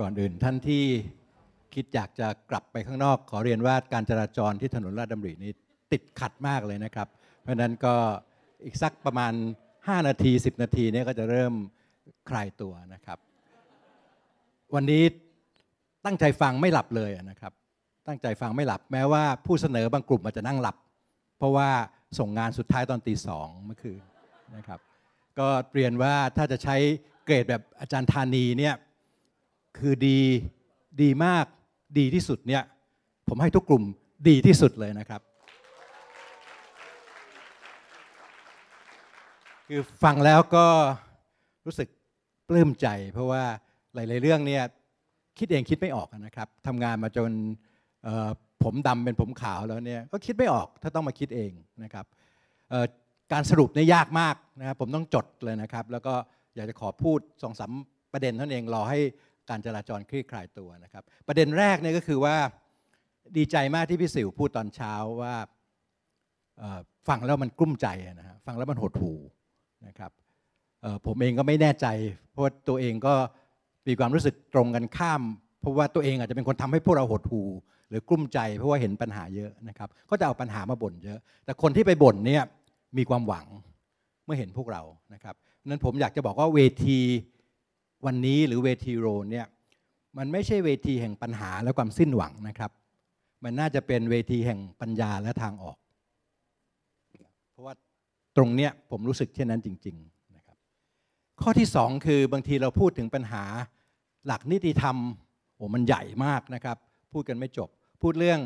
ก่อนอื่น ท่านที่คิดอยากจะกลับไปข้างนอก ขอเรียนว่าการจราจรที่ถนนลาดดำรินี้ติดขัดมากเลยนะครับ เพราะนั้นก็อีกสักประมาณ 5 นาที 10 นาทีนี้ก็จะเริ่มคลายตัวนะครับ วันนี้ตั้งใจฟังไม่หลับเลยนะครับ ตั้งใจฟังไม่หลับ แม้ว่าผู้เสนอบางกลุ่มอาจจะนั่งหลับ เพราะว่าส่งงานสุดท้ายตอนตีสองเมื่อคืนนะครับก็เรียนว่าถ้าจะใช้เกรดแบบอาจารย์ธานีเนี่ยคือดีดีมากดีที่สุดเนี่ยผมให้ทุกกลุ่มดีที่สุดเลยนะครับ คือฟังแล้วก็รู้สึกปลื้มใจ เพราะว่าหลายๆเรื่องเนี่ยคิดเองคิดไม่ออกนะครับทำงานมาจนผมดำเป็นผมขาวแล้วเนี่ยก็คิดไม่ออกถ้าต้องมาคิดเองนะครับการสรุปเนี่ยยากมากนะครับผมต้องจดเลยนะครับ แล้วก็อยากจะขอพูดสองสาประเด็นท่านัเองรอให้การจราจรคลี่คลายตัวนะครับประเด็นแรกเนี่ยก็คือว่าดีใจมากที่พี่สิวพูดตอนเช้าว่าฟังแล้วมันกลุ้มใจนะฮะฟังแล้วมันหดหูนะครับผมเองก็ไม่แน่ใจ เพราะตัวเองก็มีความรู้สึกตรงกันข้ามเพราะว่าตัวเองอาจจะเป็นคนทำให้พวกเราหดหูหรือกลุ้มใจ เพราะว่าเห็นปัญหาเยอะนะครับก็จะเอาปัญหามาบ่นเยอะ แต่คนที่ไปบ่นเนี่ยมีความหวังเมื่อเห็นพวกเรานะครับนั้นผมอยากจะบอกว่าเวทีวันนี้หรือเวทีโรนเนี่ยมันไม่ใช่เวทีแห่งปัญหาและความสิ้นหวังนะครับ มันน่าจะเป็นเวทีแห่งปัญญาและทางออก เพราะว่าตรงเนี้ยผมรู้สึกเช่นนั้นจริงๆนะครับข้อที่ 2 คือบางทีเราพูดถึงปัญหาหลักนิติธรรมโอ้มันใหญ่มากนะครับพูดกันไม่จบ พูดเรื่อง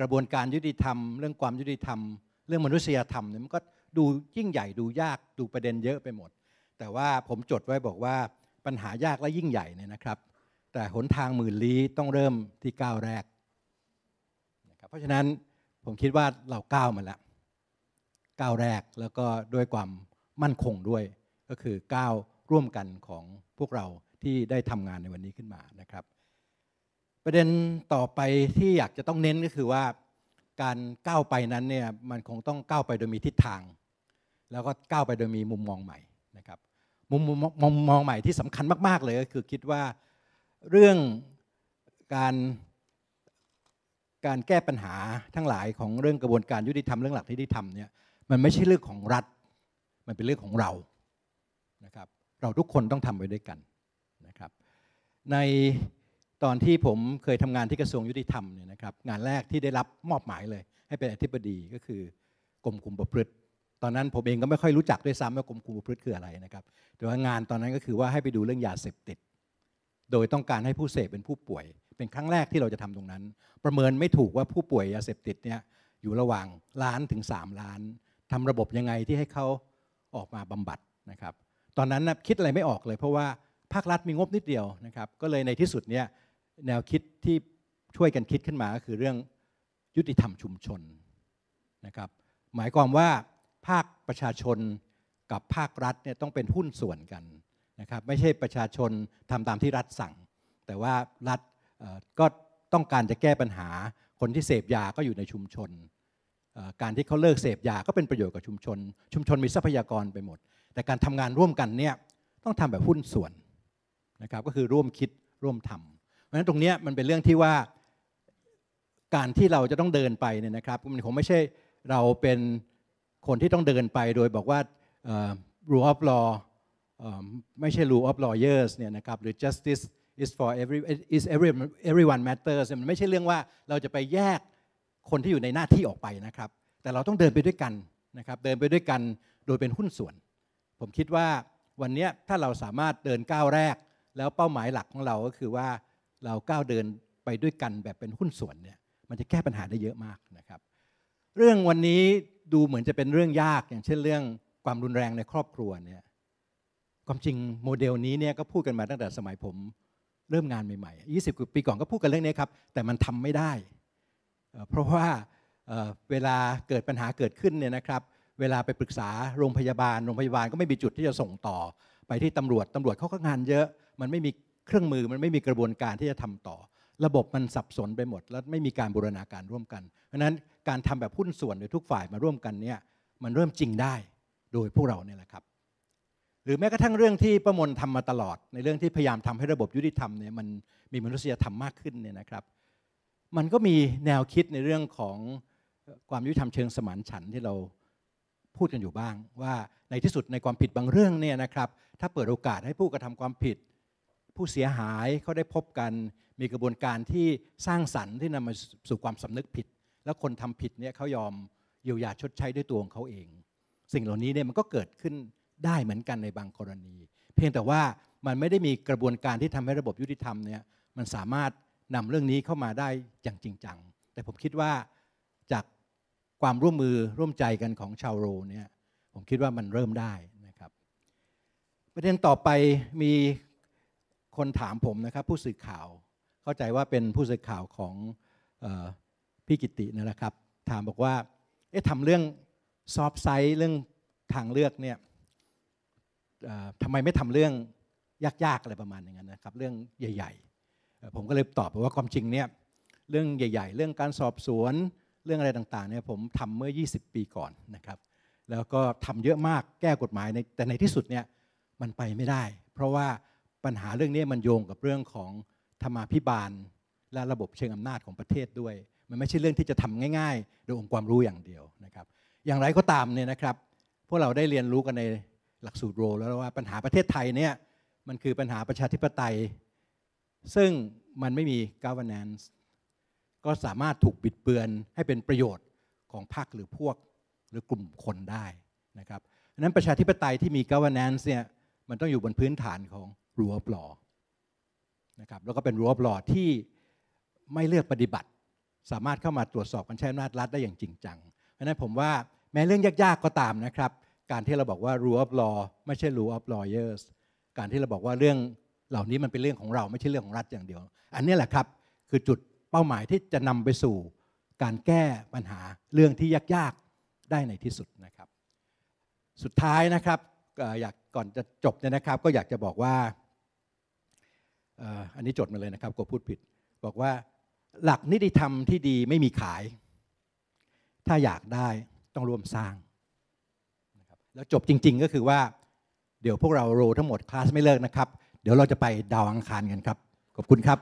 กระบวนการยุติธรรม เรื่องความยุติธรรม เรื่องมนุษยธรรมเนี่ยมันก็ดูยิ่งใหญ่ดูยากดูประเด็นเยอะไปหมด แต่ว่าผมจดไว้บอกว่าปัญหายากและยิ่งใหญ่เนี่ยนะครับ แต่หนทางหมื่นลี้ต้องเริ่มที่ก้าวแรกนะครับเพราะฉะนั้นผมคิดว่าเราก้าวมาแล้วก้าวแรกแล้วก็ด้วยความมั่นคงด้วย ก็คือก้าวร่วมกันของพวกเราที่ได้ทำงานในวันนี้ขึ้นมานะครับ ประเด็นต่อไปที่อยากจะต้องเน้นก็คือว่าการก้าวไปนั้นเนี่ยมันคงต้องก้าวไปโดยมีทิศทาง แล้วก็ก้าวไปโดยมีมุมมองใหม่นะครับมุมมองมองใหม่ที่สำคัญมากๆเลยก็คือคิดว่าเรื่องการการแก้ปัญหาทั้งหลายของเรื่องกระบวนการยุติธรรมเรื่องหลักที่ยุติธรรมเนี่ยมันไม่ใช่เรื่องของรัฐมันเป็นเรื่องของเรานะครับเราทุกคนต้องทำไปด้วยกันนะครับในตอนที่ผมเคยทำงานที่กระทรวงยุติธรรมเนี่ยนะครับงานแรกที่ได้รับมอบหมายเลยให้เป็นอธิบดีก็คือกรมคุมประพฤติตอนนั้นผมเองก็ไม่ค่อยรู้จักด้วยซ้ำว่ากรมคุมประพฤติคืออะไรนะครับแต่ว่างานตอนนั้นก็คือว่าให้ไปดูเรื่องยาเสพติด โดยต้องการให้ผู้เสพเป็นผู้ป่วย เป็นครั้งแรกที่เราจะทำตรงนั้น ประเมินไม่ถูกว่าผู้ป่วยยาเสพติดเนี่ยอยู่ระหว่างล้านถึง 3 ล้าน ทำระบบยังไงที่ให้เขาออกมาบำบัดนะครับ ตอนนั้นนะคิดอะไรไม่ออกเลยเพราะว่าภาครัฐมีงบนิดเดียวนะครับก็เลยในที่สุดเนี่ยแนวคิดที่ช่วยกันคิดขึ้นมาก็คือเรื่องยุติธรรมชุมชนนะครับ หมายความว่าภาคประชาชนกับภาครัฐเนี่ยต้องเป็นหุ้นส่วนกันนะครับไม่ใช่ประชาชนทำตามที่รัฐสั่ง แต่ว่ารัฐก็ต้องการจะแก้ปัญหาคนที่เสพยา ก็อยู่ในชุมชนการที่เขาเลิกเสพยา ก็เป็นประโยชน์กับชุมชน ชุมชนมีทรัพยากรไปหมด แต่การทำงานร่วมกันเนี่ยต้องทำแบบหุ้นส่วนนะครับก็คือร่วมคิดร่วมทำเพราะฉะนั้นตรงนี้มันเป็นเรื่องที่ว่าการที่เราจะต้องเดินไปเนี่ยนะครับมันคงไม่ใช่เราเป็นคนที่ต้องเดินไปโดยบอกว่า rule of law ไม่ใช่ rule of lawyers เนี่ยนะครับ หรือ justice is for every is every everyone matters มันไม่ใช่เรื่องว่าเราจะไปแยกคนที่อยู่ในหน้าที่ออกไปนะครับ แต่เราต้องเดินไปด้วยกันนะครับ เดินไปด้วยกันโดยเป็นหุ้นส่วน ผมคิดว่าวันนี้ถ้าเราสามารถเดินก้าวแรกแล้วเป้าหมายหลักของเราก็คือว่าเราก้าวเดินไปด้วยกันแบบเป็นหุ้นส่วนเนี่ย มันจะแก้ปัญหาได้เยอะมากนะครับ เรื่องวันนี้ดูเหมือนจะเป็นเรื่องยากอย่างเช่นเรื่อง ความรุนแรงในครอบครัวเนี่ยความจริงโมเดลนี้เนี่ยก็พูดกันมาตั้งแต่สมัยผมเริ่มงานใหม่ๆ20กว่าปีก่อนก็พูดกันเรื่องนี้ครับแต่มันทำไม่ได้เพราะว่าเวลาเกิดปัญหาเกิดขึ้นเนี่ยนะครับเวลาไปปรึกษาโรงพยาบาลโรงพยาบาลก็ไม่มีจุดที่จะส่งต่อ ไปที่ตำรวจตำรวจเขาก็งานเยอะมันไม่มีเครื่องมือมันไม่มีกระบวนการที่จะทำต่อระบบมันสับสนไปหมดแล้วไม่มีการบูรณาการร่วมกันเพราะนั้นการทำแบบหุ้นส่วนโดยทุกฝ่ายมาร่วมกันเนี่ยมันเริ่มจริงได้โดยพวกเราเนี่ยแหละครับ หรือแม้กระทั่งเรื่องที่ประมวลทำามาตลอด ในเรื่องที่พยายามทำให้ระบบยุติธรรมเนี่ยมันมีมนุษยธรรมมากขึ้นเนี่ยนะครับ มันก็มีแนวคิดในเรื่องของความยุติธรรมเชิงสมานฉันที่เราพูดกันอยู่บ้าง ว่าในที่สุดในความผิดบางเรื่องเนี่ยนะครับ ถ้าเปิดโอกาสให้ผู้กระทำความผิด ผู้เสียหายเขาได้พบกันมีกระบวนการที่สร้างสรรค์ ที่นำมาสู่ความสำนึกผิด แล้วคนทำผิดเนี่ยเขายอมเยียวยาชดใช้ด้วยตัวของเขาเอง สิ่งเหล่านี้เนี่ยมันก็เกิดขึ้นได้เหมือนกันในบางกรณี เพียงแต่ว่ามันไม่ได้มีกระบวนการที่ทำให้ระบบยุติธรรมเนี่ยมันสามารถนำเรื่องนี้เข้ามาได้อย่างจริงจังแต่ผมคิดว่าจากความร่วมมือร่วมใจกันของชาวโรเนี่ยผมคิดว่ามันเริ่มได้นะครับประเด็นต่อไปมีคนถามผมนะครับผู้สื่อข่าวเข้าใจว่าเป็นผู้สื่อข่าวของพี่กิตินะครับ ถามบอกว่าเอ๊ะทำเรื่องซอฟไซส์เรื่องทางเลือกเนี่ยทำไมไม่ทำเรื่องยากๆอะไรประมาณอย่างนั้นนะครับเรื่องใหญ่ๆผมก็เลยตอบว่าความจริงเนี่ยเรื่องใหญ่ ๆ เรื่องการสอบสวนเรื่องอะไรต่างๆเนี่ยผมทำเมื่อ 20 ปีก่อนนะครับ แล้วก็ทำเยอะมากแก้กฎหมายในแต่ในที่สุดเนี่ยมันไปไม่ได้ เพราะว่าปัญหาเรื่องนี้มันโยงกับเรื่องของธรรมาภิบาลและระบบเชิงอำนาจของประเทศด้วยมันไม่ใช่เรื่องที่จะทำง่าย ๆ โดยองค์ความรู้อย่างเดียวนะครับอย่างไรก็ตามเนี่ยนะครับพวกเราได้เรียนรู้กันในหลักสูตรโรแล้วว่าปัญหาประเทศไทยเนี่ยมันคือปัญหาประชาธิปไตย ซึ่งมันไม่มี governance ก็สามารถถูกบิดเบือนให้เป็นประโยชน์ของพรรคหรือพวกหรือกลุ่มคนได้นะครับนั้นประชาธิปไตยที่มี governance เนี่ยมันต้องอยู่บนพื้นฐานของ rule of law นะครับแล้วก็เป็นรูปหล่อที่ไม่เลือกปฏิบัติ สามารถเข้ามาตรวจสอบการใช้อำนาจรัฐได้อย่างจริงจังเพราะนั้นผมว่าแม้เรื่องยากๆก็ตามนะครับ การที่เราบอกว่ารั l วปลอไม่ใช่ร u l e ล f อเ w อ e r s การที่เราบอกว่าเรื่องเหล่านี้มันเป็นเรื่องของเราไม่ใช่เรื่องของรัฐอย่างเดียว อันนี้แหละครับ คือจุดเป้าหมายที่จะนำไปสู่ การแก้ปัญหาเรื่องที่ยากๆได้ในที่สุดนะครับ สุดท้ายนะครับอยากก่อนจะจบเนี่ยนะครับก็อยากจะบอกว่าอันนี้จดมาเลยนะครับกูพูดผิด บอกว่า หลักนิติธรรมที่ดีไม่มีขาย ถ้าอยากได้ต้องร่วมสร้าง แล้วจบจริงๆ ก็คือว่า เดี๋ยวพวกเราโรทั้งหมด คลาสไม่เลิกนะครับ เดี๋ยวเราจะไปดาวอังคารกันครับขอบคุณครับ